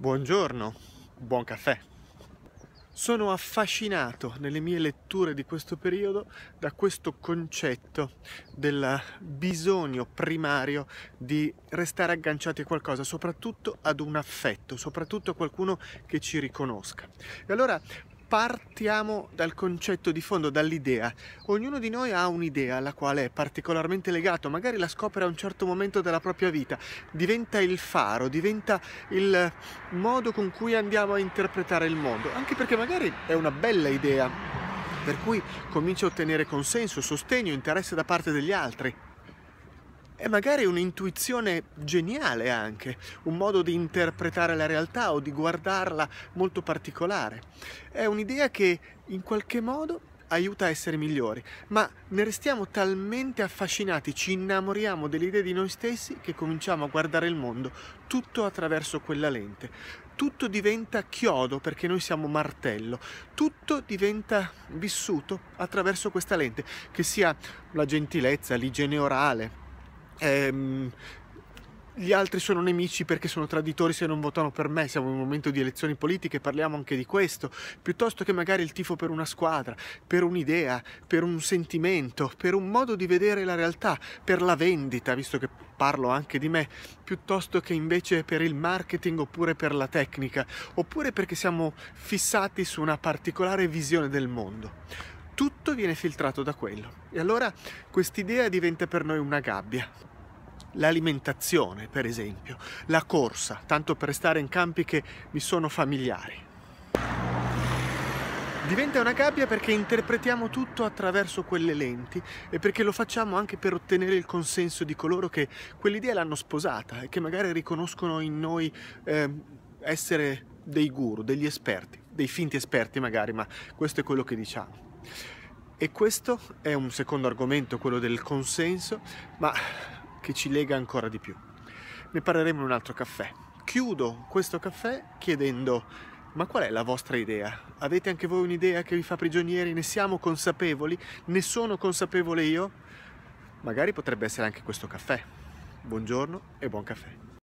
Buongiorno, buon caffè. Sono affascinato nelle mie letture di questo periodo da questo concetto del bisogno primario di restare agganciati a qualcosa, soprattutto ad un affetto, soprattutto a qualcuno che ci riconosca. E allora partiamo dal concetto di fondo, dall'idea. Ognuno di noi ha un'idea alla quale è particolarmente legato, magari la scopre a un certo momento della propria vita, diventa il faro, diventa il modo con cui andiamo a interpretare il mondo, anche perché magari è una bella idea, per cui comincia a ottenere consenso, sostegno, interesse da parte degli altri è magari un'intuizione geniale anche, un modo di interpretare la realtà o di guardarla molto particolare. È un'idea che in qualche modo aiuta a essere migliori, ma ne restiamo talmente affascinati, ci innamoriamo dell'idea di noi stessi che cominciamo a guardare il mondo tutto attraverso quella lente. Tutto diventa chiodo perché noi siamo martello, tutto diventa vissuto attraverso questa lente, che sia la gentilezza, l'igiene orale, ehm, gli altri sono nemici perché sono traditori se non votano per me, siamo in un momento di elezioni politiche, parliamo anche di questo, piuttosto che magari il tifo per una squadra, per un'idea, per un sentimento, per un modo di vedere la realtà, per la vendita, visto che parlo anche di me, piuttosto che invece per il marketing oppure per la tecnica, oppure perché siamo fissati su una particolare visione del mondo tutto viene filtrato da quello. E allora quest'idea diventa per noi una gabbia. L'alimentazione, per esempio, la corsa, tanto per stare in campi che mi sono familiari. Diventa una gabbia perché interpretiamo tutto attraverso quelle lenti e perché lo facciamo anche per ottenere il consenso di coloro che quell'idea l'hanno sposata e che magari riconoscono in noi eh, essere dei guru, degli esperti dei finti esperti magari, ma questo è quello che diciamo. E questo è un secondo argomento, quello del consenso, ma che ci lega ancora di più. Ne parleremo in un altro caffè. Chiudo questo caffè chiedendo, ma qual è la vostra idea? Avete anche voi un'idea che vi fa prigionieri? Ne siamo consapevoli? Ne sono consapevole io? Magari potrebbe essere anche questo caffè. Buongiorno e buon caffè.